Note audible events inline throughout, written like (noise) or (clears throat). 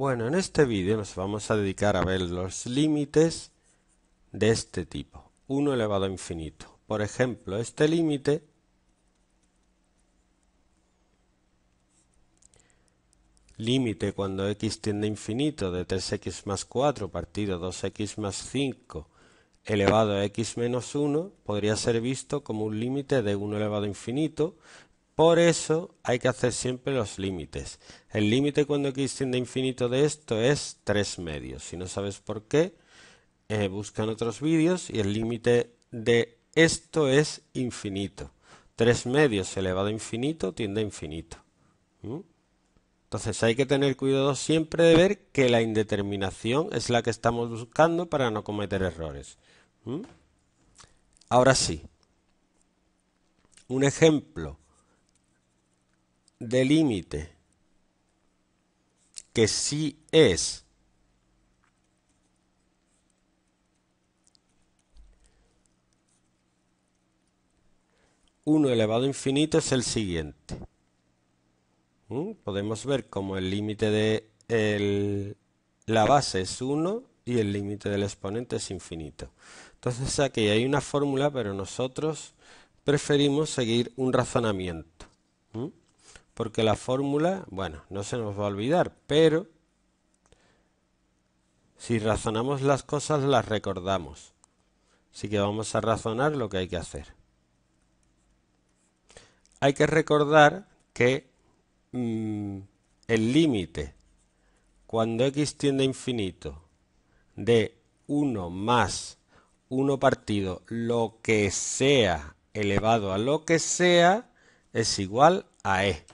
Bueno, en este vídeo nos vamos a dedicar a ver los límites de este tipo, 1 elevado a infinito. Por ejemplo, este límite límite cuando x tiende a infinito de 3x más 4 partido 2x más 5 elevado a x menos 1 podría ser visto como un límite de 1 elevado a infinito por eso hay que hacer siempre los límites. El límite cuando x tiende a infinito de esto es 3 medios. Si no sabes por qué, eh, busca en otros vídeos y el límite de esto es infinito. 3 medios elevado a infinito tiende a infinito. ¿Mm? Entonces hay que tener cuidado siempre de ver que la indeterminación es la que estamos buscando para no cometer errores. ¿Mm? Ahora sí, un ejemplo de límite, que sí es. 1 elevado a infinito es el siguiente. ¿Mm? Podemos ver como el límite de la base es 1 y el límite del exponente es infinito. Entonces aquí hay una fórmula, pero nosotros preferimos seguir un razonamiento. ¿Mm? porque la fórmula, bueno, no se nos va a olvidar, pero si razonamos las cosas las recordamos. Así que vamos a razonar lo que hay que hacer. Hay que recordar que mm, el límite cuando x tiende a infinito de 1 más 1 partido lo que sea elevado a lo que sea es igual a e.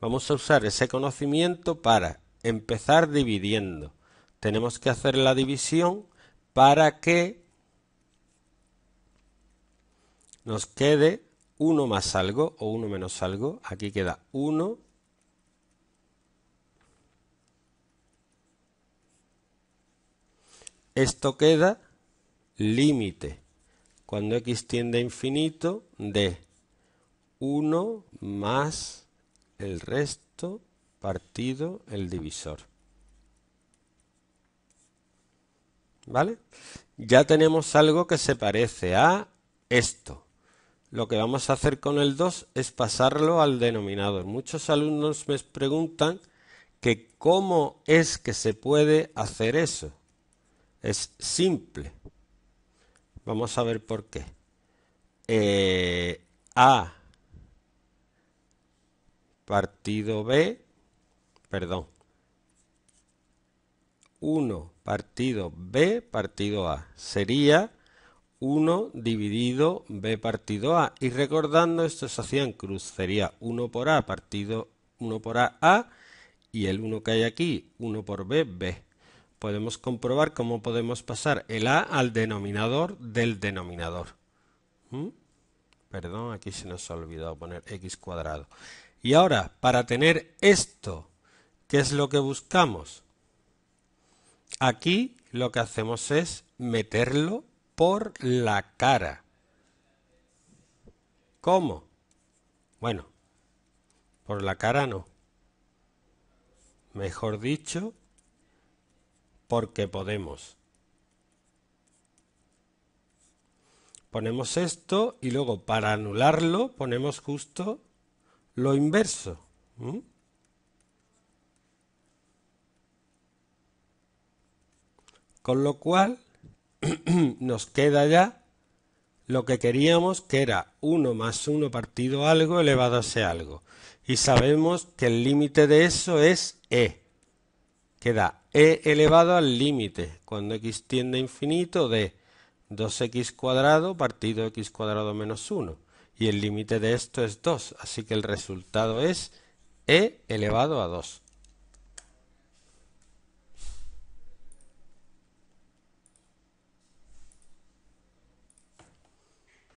Vamos a usar ese conocimiento para empezar dividiendo. Tenemos que hacer la división para que nos quede 1 más algo o 1 menos algo. Aquí queda 1 Esto queda límite cuando x tiende a infinito de 1 más el resto partido el divisor. ¿Vale? Ya tenemos algo que se parece a esto. Lo que vamos a hacer con el 2 es pasarlo al denominador. Muchos alumnos me preguntan que cómo es que se puede hacer eso. Es simple. Vamos a ver por qué. Eh, a partido B, perdón, 1 partido B partido A. Sería 1 dividido B partido A. Y recordando, esto se hacía en cruz. Sería 1 por A partido 1 por A, A. Y el 1 que hay aquí, 1 por B, B. Podemos comprobar cómo podemos pasar el A al denominador del denominador. ¿Mm? Perdón, aquí se nos ha olvidado poner x cuadrado. Y ahora, para tener esto, ¿qué es lo que buscamos? Aquí lo que hacemos es meterlo por la cara. ¿Cómo? Bueno, por la cara no. Mejor dicho, porque podemos. Ponemos esto y luego para anularlo ponemos justo lo inverso. Con lo cual (clears throat) nos queda ya lo que queríamos, que era 1 más 1 partido algo elevado a ese algo. Y sabemos que el límite de eso es e. Queda e elevado al límite, cuando x tiende a infinito, de 2x cuadrado partido x cuadrado menos 1 y el límite de esto es 2, así que el resultado es e elevado a 2.